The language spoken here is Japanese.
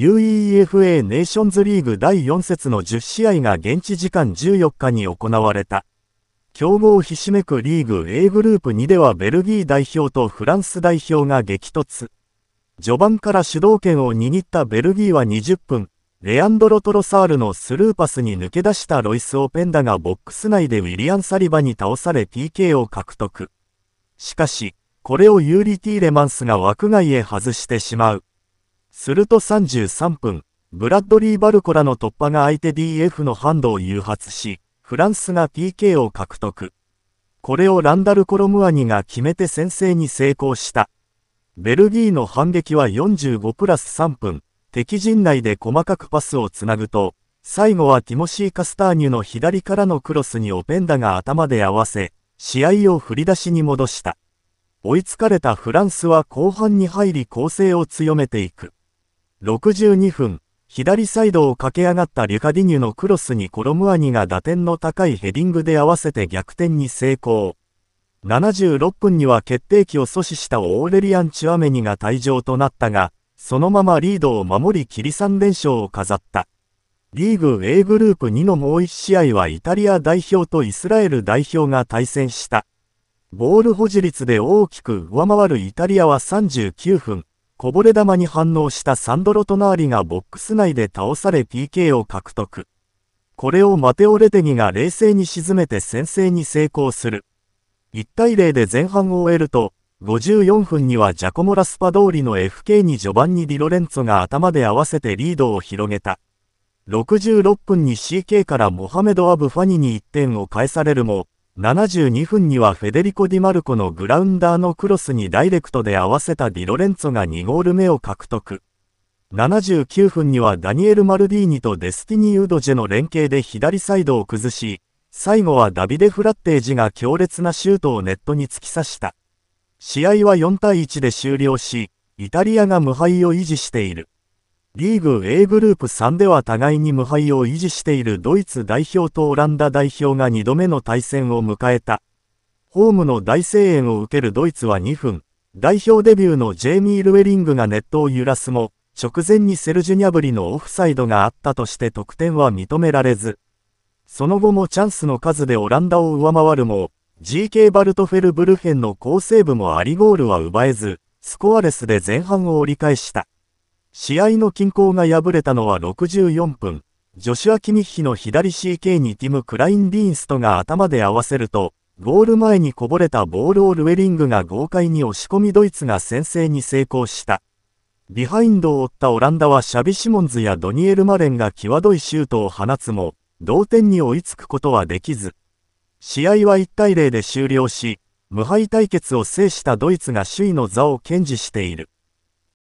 UEFA ネーションズリーグ第4節の10試合が現地時間14日に行われた。競合ひしめくリーグ A グループ2ではベルギー代表とフランス代表が激突。序盤から主導権を握ったベルギーは20分、レアンドロ・トロサールのスルーパスに抜け出したロイス・オペンダがボックス内でウィリアン・サリバに倒され PK を獲得。しかし、これをユーリ・ティーレマンスが枠外へ外してしまう。すると33分、ブラッドリー・バルコラの突破が相手 DF のハンドを誘発し、フランスが PK を獲得。これをランダル・コロムアニが決めて先制に成功した。ベルギーの反撃は45プラス3分、敵陣内で細かくパスをつなぐと、最後はティモシー・カスターニュの左からのクロスにオペンダが頭で合わせ、試合を振り出しに戻した。追いつかれたフランスは後半に入り攻勢を強めていく。62分、左サイドを駆け上がったリュカディニュのクロスにコロムアニが打点の高いヘディングで合わせて逆転に成功。76分には決定機を阻止したオーレリアン・チュアメニが退場となったが、そのままリードを守り切り3連勝を飾った。リーグ A グループ2のもう1試合はイタリア代表とイスラエル代表が対戦した。ボール保持率で大きく上回るイタリアは39分、こぼれ球に反応したサンドロ・トナーリがボックス内で倒され PK を獲得。これをマテオ・レテギが冷静に沈めて先制に成功する。1対0で前半を終えると、54分にはジャコモ・ラスパ通りの FK に序盤にディロレンツォが頭で合わせてリードを広げた。66分に CK からモハメド・アブ・ファニに1点を返されるも、72分にはフェデリコ・ディマルコのグラウンダーのクロスにダイレクトで合わせたディロレンツォが2ゴール目を獲得。79分にはダニエル・マルディーニとデスティニー・ウドジェの連携で左サイドを崩し、最後はダビデ・フラッテージが強烈なシュートをネットに突き刺した。試合は4対1で終了し、イタリアが無敗を維持している。リーグ A グループ3では互いに無敗を維持しているドイツ代表とオランダ代表が2度目の対戦を迎えた。ホームの大声援を受けるドイツは2分、代表デビューのジェイミー・ルエリングがネットを揺らすも、直前にセルジュニャブリのオフサイドがあったとして得点は認められず、その後もチャンスの数でオランダを上回るも、GK バルトフェルブルヘンの好セーブもありゴールは奪えず、スコアレスで前半を折り返した。試合の均衡が敗れたのは64分、ジョシュア・キミッヒの左 CK にティム・クライン・ディーンストが頭で合わせると、ゴール前にこぼれたボールをルエリングが豪快に押し込みドイツが先制に成功した。ビハインドを追ったオランダはシャビ・シモンズやドニエル・マレンが際どいシュートを放つも、同点に追いつくことはできず、試合は1対0で終了し、無敗対決を制したドイツが首位の座を堅持している。